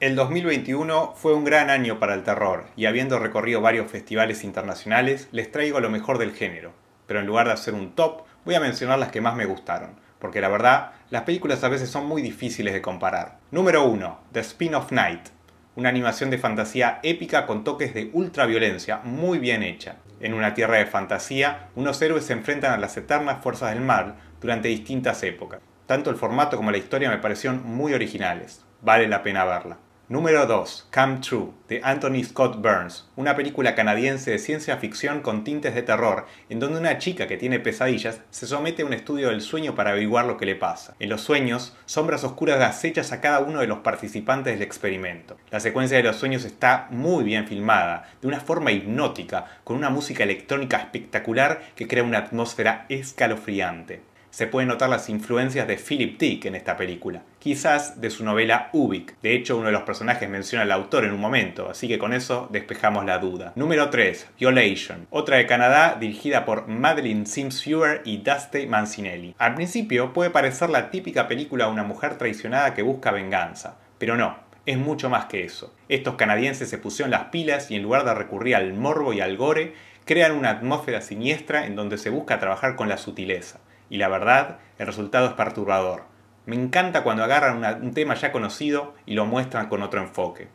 El 2021 fue un gran año para el terror y habiendo recorrido varios festivales internacionales, les traigo lo mejor del género. Pero en lugar de hacer un top, voy a mencionar las que más me gustaron, porque la verdad, las películas a veces son muy difíciles de comparar. Número 1. The Spin of Night. Una animación de fantasía épica con toques de ultraviolencia, muy bien hecha. En una tierra de fantasía, unos héroes se enfrentan a las eternas fuerzas del mal durante distintas épocas. Tanto el formato como la historia me parecieron muy originales. Vale la pena verla. Número 2. Come True, de Anthony Scott Burns, una película canadiense de ciencia ficción con tintes de terror, en donde una chica que tiene pesadillas se somete a un estudio del sueño para averiguar lo que le pasa. En los sueños, sombras oscuras acechas a cada uno de los participantes del experimento. La secuencia de los sueños está muy bien filmada, de una forma hipnótica, con una música electrónica espectacular que crea una atmósfera escalofriante se pueden notar las influencias de Philip Dick en esta película, quizás de su novela Ubik. De hecho, uno de los personajes menciona al autor en un momento, así que con eso despejamos la duda. Número 3, Violation, otra de Canadá dirigida por Madeline sims Fuer y Dusty Mancinelli. Al principio puede parecer la típica película de una mujer traicionada que busca venganza, pero no, es mucho más que eso. Estos canadienses se pusieron las pilas y en lugar de recurrir al morbo y al gore, crean una atmósfera siniestra en donde se busca trabajar con la sutileza. Y la verdad, el resultado es perturbador. Me encanta cuando agarran un tema ya conocido y lo muestran con otro enfoque.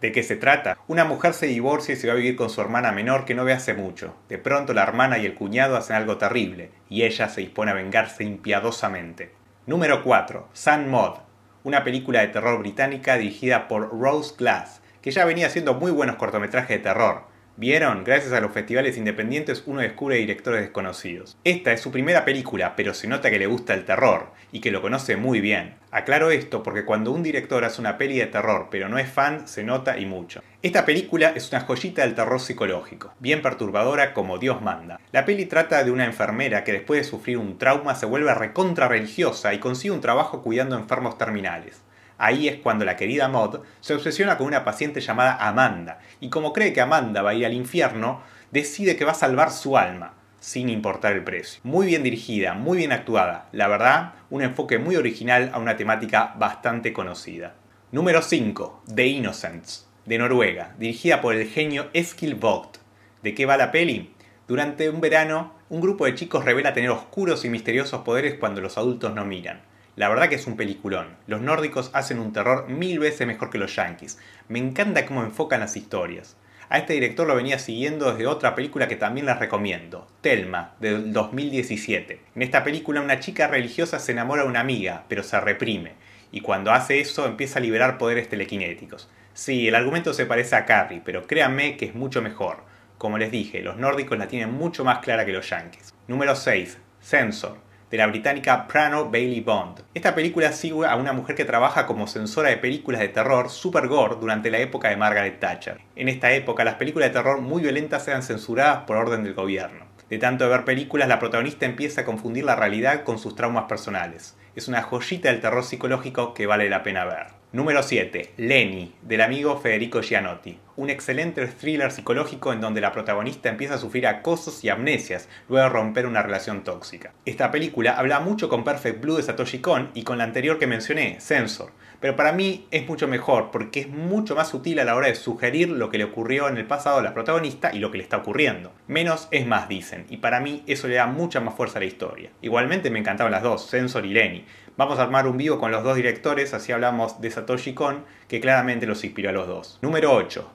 ¿De qué se trata? Una mujer se divorcia y se va a vivir con su hermana menor que no ve hace mucho. De pronto la hermana y el cuñado hacen algo terrible, y ella se dispone a vengarse impiadosamente. Número 4. San Mod, una película de terror británica dirigida por Rose Glass, que ya venía haciendo muy buenos cortometrajes de terror. ¿Vieron? Gracias a los festivales independientes uno descubre directores desconocidos. Esta es su primera película, pero se nota que le gusta el terror y que lo conoce muy bien. Aclaro esto porque cuando un director hace una peli de terror pero no es fan, se nota y mucho. Esta película es una joyita del terror psicológico, bien perturbadora como Dios manda. La peli trata de una enfermera que después de sufrir un trauma se vuelve recontra religiosa y consigue un trabajo cuidando enfermos terminales. Ahí es cuando la querida Maud se obsesiona con una paciente llamada Amanda, y como cree que Amanda va a ir al infierno, decide que va a salvar su alma, sin importar el precio. Muy bien dirigida, muy bien actuada, la verdad, un enfoque muy original a una temática bastante conocida. Número 5. The Innocents, de Noruega, dirigida por el genio Eskil Vogt. ¿De qué va la peli? Durante un verano, un grupo de chicos revela tener oscuros y misteriosos poderes cuando los adultos no miran. La verdad que es un peliculón. Los nórdicos hacen un terror mil veces mejor que los yankees. Me encanta cómo enfocan las historias. A este director lo venía siguiendo desde otra película que también les recomiendo, Telma, del 2017. En esta película una chica religiosa se enamora de una amiga, pero se reprime, y cuando hace eso empieza a liberar poderes telequinéticos. Sí, el argumento se parece a Carrie, pero créanme que es mucho mejor. Como les dije, los nórdicos la tienen mucho más clara que los yankees. Número 6. Censor de la británica Prano Bailey Bond. Esta película sigue a una mujer que trabaja como censora de películas de terror super gore durante la época de Margaret Thatcher. En esta época las películas de terror muy violentas eran censuradas por orden del gobierno. De tanto de ver películas, la protagonista empieza a confundir la realidad con sus traumas personales. Es una joyita del terror psicológico que vale la pena ver. Número 7. Lenny, del amigo Federico Gianotti un excelente thriller psicológico en donde la protagonista empieza a sufrir acosos y amnesias luego de romper una relación tóxica. Esta película habla mucho con Perfect Blue de Satoshi Kon y con la anterior que mencioné, Sensor, pero para mí es mucho mejor porque es mucho más sutil a la hora de sugerir lo que le ocurrió en el pasado a la protagonista y lo que le está ocurriendo. Menos es más, dicen, y para mí eso le da mucha más fuerza a la historia. Igualmente me encantaban las dos, Sensor y Lenny. Vamos a armar un vivo con los dos directores, así hablamos de Satoshi Kon, que claramente los inspiró a los dos. Número 8.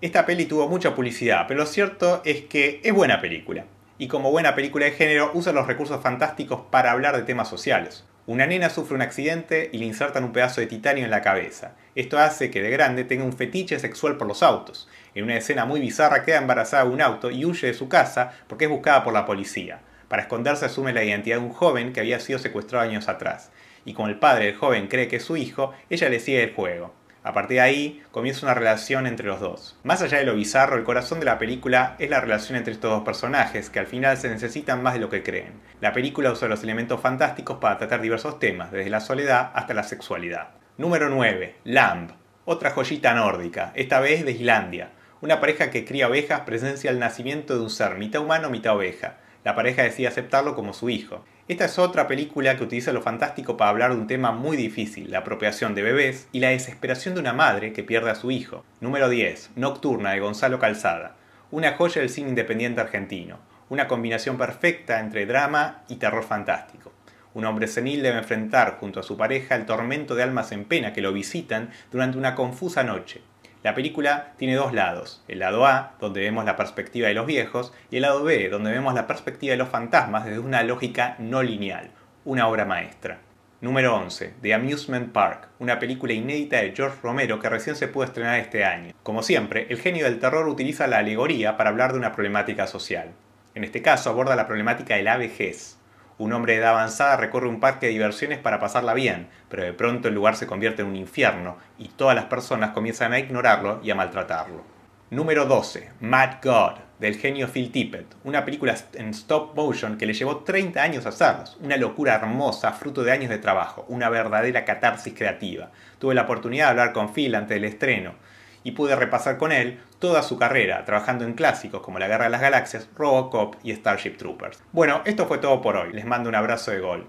Esta peli tuvo mucha publicidad, pero lo cierto es que es buena película. Y como buena película de género, usa los recursos fantásticos para hablar de temas sociales. Una nena sufre un accidente y le insertan un pedazo de titanio en la cabeza. Esto hace que de grande tenga un fetiche sexual por los autos. En una escena muy bizarra queda embarazada de un auto y huye de su casa porque es buscada por la policía. Para esconderse asume la identidad de un joven que había sido secuestrado años atrás. Y como el padre del joven cree que es su hijo, ella le sigue el juego. A partir de ahí comienza una relación entre los dos. Más allá de lo bizarro, el corazón de la película es la relación entre estos dos personajes, que al final se necesitan más de lo que creen. La película usa los elementos fantásticos para tratar diversos temas, desde la soledad hasta la sexualidad. Número 9. Lamb, otra joyita nórdica, esta vez de Islandia. Una pareja que cría ovejas presencia el nacimiento de un ser mitad humano, mitad oveja. La pareja decide aceptarlo como su hijo. Esta es otra película que utiliza lo fantástico para hablar de un tema muy difícil, la apropiación de bebés y la desesperación de una madre que pierde a su hijo. Número 10. Nocturna de Gonzalo Calzada. Una joya del cine independiente argentino. Una combinación perfecta entre drama y terror fantástico. Un hombre senil debe enfrentar junto a su pareja el tormento de almas en pena que lo visitan durante una confusa noche. La película tiene dos lados, el lado A, donde vemos la perspectiva de los viejos, y el lado B, donde vemos la perspectiva de los fantasmas desde una lógica no lineal, una obra maestra. Número 11. The Amusement Park, una película inédita de George Romero que recién se pudo estrenar este año. Como siempre, el genio del terror utiliza la alegoría para hablar de una problemática social. En este caso aborda la problemática de la vejez. Un hombre de edad avanzada recorre un parque de diversiones para pasarla bien, pero de pronto el lugar se convierte en un infierno y todas las personas comienzan a ignorarlo y a maltratarlo. Número 12. Mad God, del genio Phil Tippett, una película en stop motion que le llevó 30 años hacerlos, una locura hermosa, fruto de años de trabajo, una verdadera catarsis creativa. Tuve la oportunidad de hablar con Phil antes del estreno y pude repasar con él toda su carrera, trabajando en clásicos como La Guerra de las Galaxias, Robocop y Starship Troopers. Bueno, esto fue todo por hoy. Les mando un abrazo de gol.